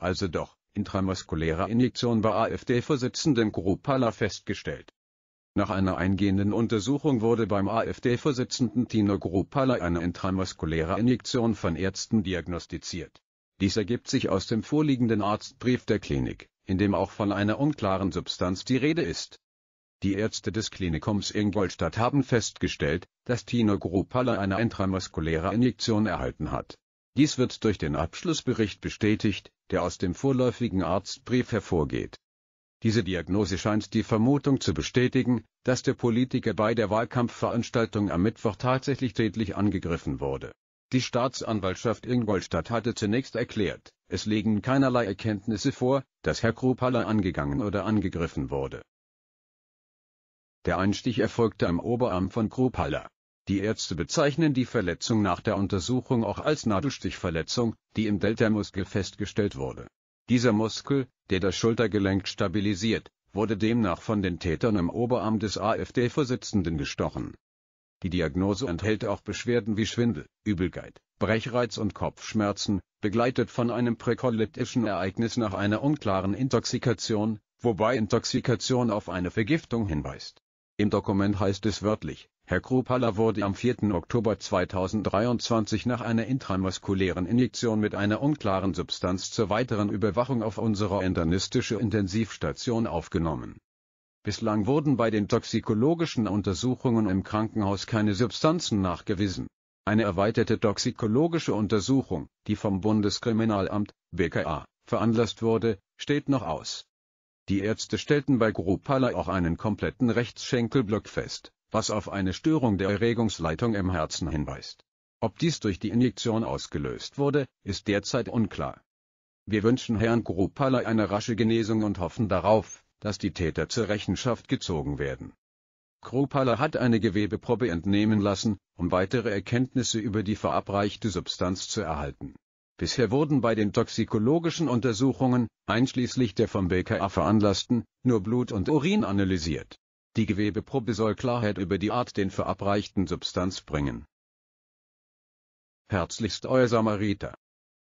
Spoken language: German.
also doch, intramuskuläre Injektion bei AfD-Vorsitzenden Krupalla festgestellt. Nach einer eingehenden Untersuchung wurde beim AfD-Vorsitzenden Tino Krupalla eine intramuskuläre Injektion von Ärzten diagnostiziert. Dies ergibt sich aus dem vorliegenden Arztbrief der Klinik, in dem auch von einer unklaren Substanz die Rede ist. Die Ärzte des Klinikums Ingolstadt haben festgestellt, dass Tino Krupalla eine intramuskuläre Injektion erhalten hat dies wird durch den Abschlussbericht bestätigt, der aus dem vorläufigen Arztbrief hervorgeht. Diese Diagnose scheint die Vermutung zu bestätigen, dass der Politiker bei der Wahlkampfveranstaltung am Mittwoch tatsächlich tätlich angegriffen wurde. Die Staatsanwaltschaft Ingolstadt hatte zunächst erklärt, es liegen keinerlei Erkenntnisse vor, dass Herr Krupalla angegangen oder angegriffen wurde. Der Einstich erfolgte am Oberarm von Krupalla. Die Ärzte bezeichnen die Verletzung nach der Untersuchung auch als Nadelstichverletzung, die im Deltamuskel festgestellt wurde. Dieser Muskel, der das Schultergelenk stabilisiert, wurde demnach von den Tätern im Oberarm des AfD-Vorsitzenden gestochen. Die Diagnose enthält auch Beschwerden wie Schwindel, Übelkeit, Brechreiz und Kopfschmerzen, begleitet von einem präkoleptischen Ereignis nach einer unklaren Intoxikation, wobei Intoxikation auf eine Vergiftung hinweist im Dokument heißt es wörtlich, Herr Krupalla wurde am 4. Oktober 2023 nach einer intramuskulären Injektion mit einer unklaren Substanz zur weiteren Überwachung auf unsere internistische Intensivstation aufgenommen. Bislang wurden bei den toxikologischen Untersuchungen im Krankenhaus keine Substanzen nachgewiesen. Eine erweiterte toxikologische Untersuchung, die vom Bundeskriminalamt BKA veranlasst wurde, steht noch aus die Ärzte stellten bei Grupala auch einen kompletten Rechtsschenkelblock fest, was auf eine Störung der Erregungsleitung im Herzen hinweist. Ob dies durch die Injektion ausgelöst wurde, ist derzeit unklar. Wir wünschen Herrn Grupala eine rasche Genesung und hoffen darauf, dass die Täter zur Rechenschaft gezogen werden. Krupala hat eine Gewebeprobe entnehmen lassen, um weitere Erkenntnisse über die verabreichte Substanz zu erhalten Bisher wurden bei den toxikologischen Untersuchungen, einschließlich der vom BKA veranlassten, nur Blut und Urin analysiert. Die Gewebeprobe soll Klarheit über die Art den verabreichten Substanz bringen. Herzlichst euer Samariter